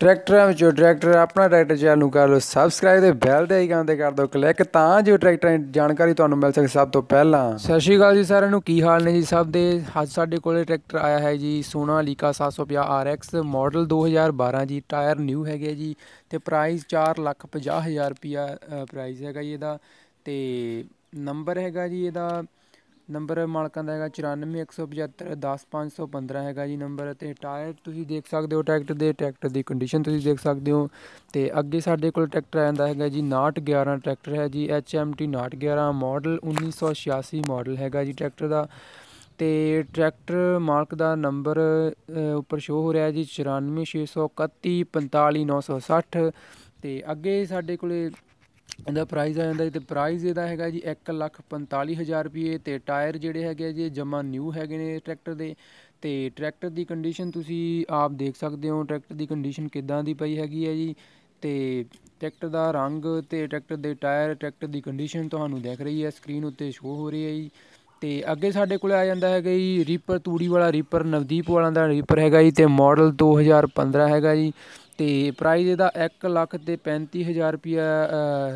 ਟਰੈਕਟਰਾਂ ਵਿੱਚੋਂ ਟਰੈਕਟਰ ਆਪਣਾ ਟਰੈਕਟਰ ਚੈਨਲ ਨੂੰ ਕਰ ਲੋ ਸਬਸਕ੍ਰਾਈਬ ਤੇ ਬੈਲ ਦੇ ਆਈਕਨ ਤੇ ਕਰ ਦਿਓ ਕਲਿੱਕ ਤਾਂ ਜੋ ਟਰੈਕਟਰਾਂ ਦੀ ਜਾਣਕਾਰੀ ਤੁਹਾਨੂੰ ਮਿਲ ਸਕੇ ਸਭ ਤੋਂ ਪਹਿਲਾਂ ਸਤਿ ਸ਼੍ਰੀ ਅਕਾਲ ਜੀ ਸਾਰਿਆਂ ਨੂੰ ਕੀ ਹਾਲ ਨੇ ਜੀ ਸਭ ਦੇ ਅੱਜ ਸਾਡੇ ਕੋਲੇ ਟਰੈਕਟਰ ਆਇਆ ਹੈ ਜੀ ਸੋਨਾ ਲੀਕਾ 750 RX ਮਾਡਲ 2012 ਜੀ ਟਾਇਰ ਨਿਊ ਹੈਗੇ ਜੀ ਤੇ ਪ੍ਰਾਈਸ 4,50,000 ਰੁਪਿਆ ਪ੍ਰਾਈਸ ਹੈਗਾ ਜੀ ਇਹਦਾ ਤੇ ਨੰਬਰ ਹੈਗਾ ਜੀ ਇਹਦਾ ਨੰਬਰ ਮਾਲਕਾਂ ਦਾ ਹੈਗਾ 10515 ਹੈਗਾ ਜੀ ਨੰਬਰ ਤੇ ਟਾਇਰ ਤੁਸੀਂ ਦੇਖ ਸਕਦੇ ਹੋ ਟਰੈਕਟਰ ਦੇ ਟਰੈਕਟਰ ਦੀ ਕੰਡੀਸ਼ਨ ਤੁਸੀਂ ਦੇਖ ਸਕਦੇ ਹੋ ਤੇ ਅੱਗੇ ਸਾਡੇ ਕੋਲ ਟਰੈਕਟਰ ਆ ਜਾਂਦਾ ਹੈਗਾ ਜੀ 911 ਟਰੈਕਟਰ ਹੈ ਜੀ HMT 911 ਮਾਡਲ 1986 ਮਾਡਲ ਹੈਗਾ ਜੀ ਟਰੈਕਟਰ ਦਾ ਤੇ ਟਰੈਕਟਰ ਮਾਲਕ ਦਾ ਨੰਬਰ ਉੱਪਰ ਸ਼ੋ ਹੋ ਰਿਹਾ ਜੀ 9461345960 ਤੇ ਅੱਗੇ ਸਾਡੇ ਕੋਲੇ ਇਹਦਾ ਪ੍ਰਾਈਸ ਆ ਜਾਂਦਾ ਤੇ ਪ੍ਰਾਈਸ ਇਹਦਾ ਹੈਗਾ ਜੀ 1,45,000 ਰੁਪਏ ਤੇ ਟਾਇਰ ਜਿਹੜੇ ਹੈਗੇ ਜੀ ਜਮਾ ਨਿਊ ਹੈਗੇ ਨੇ ਟਰੈਕਟਰ ਦੇ ਤੇ ਟਰੈਕਟਰ ਦੀ ਕੰਡੀਸ਼ਨ ਤੁਸੀਂ ਆਪ ਦੇਖ ਸਕਦੇ ਹੋ ਟਰੈਕਟਰ ਦੀ ਕੰਡੀਸ਼ਨ ਕਿਦਾਂ ਦੀ ਪਈ ਹੈਗੀ ਹੈ ਜੀ ਤੇ ਟਰੈਕਟਰ ਦਾ ਰੰਗ ਤੇ ਟਰੈਕਟਰ ਦੇ ਟਾਇਰ ਟਰੈਕਟਰ ਦੀ ਕੰਡੀਸ਼ਨ ਤੁਹਾਨੂੰ ਦਿਖ ਰਹੀ ਹੈ ਸਕਰੀਨ ਉੱਤੇ ਸ਼ੋ ਹੋ ਰਹੀ ਹੈ ਜੀ ਤੇ ਅੱਗੇ ਸਾਡੇ ਕੋਲ ਆ ਜਾਂਦਾ ਹੈਗਾ ਜੀ ਰੀਪਰ ਤੂੜੀ ਵਾਲਾ ਰੀਪਰ ਨਵਦੀਪ ਵਾਲਾ ਦਾ ਰੀਪਰ ਹੈਗਾ ਜੀ ਤੇ ਮਾਡਲ 2015 ਹੈਗਾ ਜੀ ਤੇ ਪ੍ਰਾਈਜ਼ ਇਹਦਾ 1 ਲੱਖ ਤੇ 35000 ਰੁਪਿਆ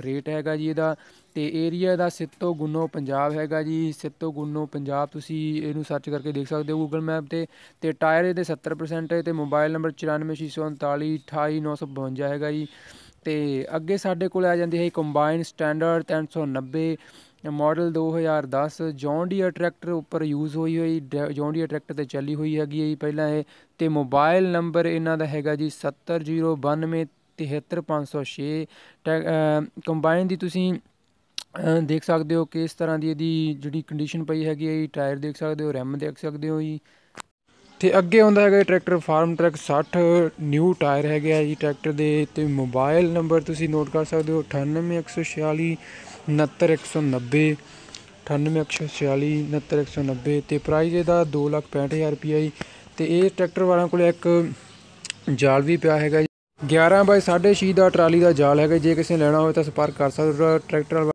ਰੇਟ ਹੈਗਾ ਜੀ ਇਹਦਾ ਤੇ ਏਰੀਆ ਦਾ ਸਿੱਤੋ ਗੁੰਨੋ ਪੰਜਾਬ ਹੈਗਾ ਜੀ ਸਿੱਤੋ ਗੁੰਨੋ ਪੰਜਾਬ ਤੁਸੀਂ ਇਹਨੂੰ ਸਰਚ ਕਰਕੇ ਦੇਖ ਸਕਦੇ ਹੋ ਗੂਗਲ ਮੈਪ ਤੇ ਤੇ ਟਾਇਰ ਇਹਦੇ 70% ਹੈ ਤੇ ਮੋਬਾਈਲ ਨੰਬਰ 9463482952 ਹੈਗਾ ਜੀ ਤੇ ਅੱਗੇ ਸਾਡੇ ਕੋਲ ਆ ਜਾਂਦੀ ਹੈ combine standard 390 model 2010 John Deere tractor ਉੱਪਰ ਯੂਜ਼ ਹੋਈ ਹੋਈ ਜੌਨ ਡੀਅਰ ਟਰੈਕਟਰ ਤੇ ਚੱਲੀ ਹੋਈ ਹੈਗੀ ਹੈ ਜੀ ਪਹਿਲਾਂ ਇਹ ਤੇ ਮੋਬਾਈਲ ਨੰਬਰ ਇਹਨਾਂ ਦਾ ਹੈਗਾ ਜੀ 70092373506 ਕੰਬਾਈਨ ਦੀ ਤੁਸੀਂ ਦੇਖ ਸਕਦੇ ਹੋ ਕਿ ਇਸ ਤਰ੍ਹਾਂ ਦੀ ਇਹਦੀ ਜਿਹੜੀ ਕੰਡੀਸ਼ਨ ਪਈ ਹੈਗੀ ਹੈ ਜੀ ਟਾਇਰ ਦੇਖ ਸਕਦੇ ਹੋ ਰਿਮ ਦੇਖ ਸਕਦੇ ਹੋ ਜੀ ਤੇ ਅੱਗੇ ਹੁੰਦਾ ਹੈਗਾ tractor farm truck 60 new tyre ਹੈਗੇ ਆ ਜੀ ਟਰੈਕਟਰ ਦੇ ਤੇ ਮੋਬਾਈਲ ਨੰਬਰ ਤੁਸੀਂ ਨੋਟ ਕਰ ਸਕਦੇ ਹੋ 98146 69190 98146 69190 ਤੇ ਪ੍ਰਾਈਸ ਇਹਦਾ 265000 ਰੁਪਏ ਜੀ ਤੇ ਇਹ ਟਰੈਕਟਰ ਵਾਲਿਆਂ ਕੋਲ ਇੱਕ ਜਾਲ ਵੀ ਪਿਆ ਹੈਗਾ 11 ਬਾਈ 6.5 ਦਾ ਟਰਾਲੀ ਦਾ ਜਾਲ ਹੈਗਾ ਜੇ ਕਿਸੇ ਲੈਣਾ ਹੋਵੇ ਤਾਂ ਸੰਪਰਕ ਕਰ ਸਕਦਾ ਟਰੈਕਟਰ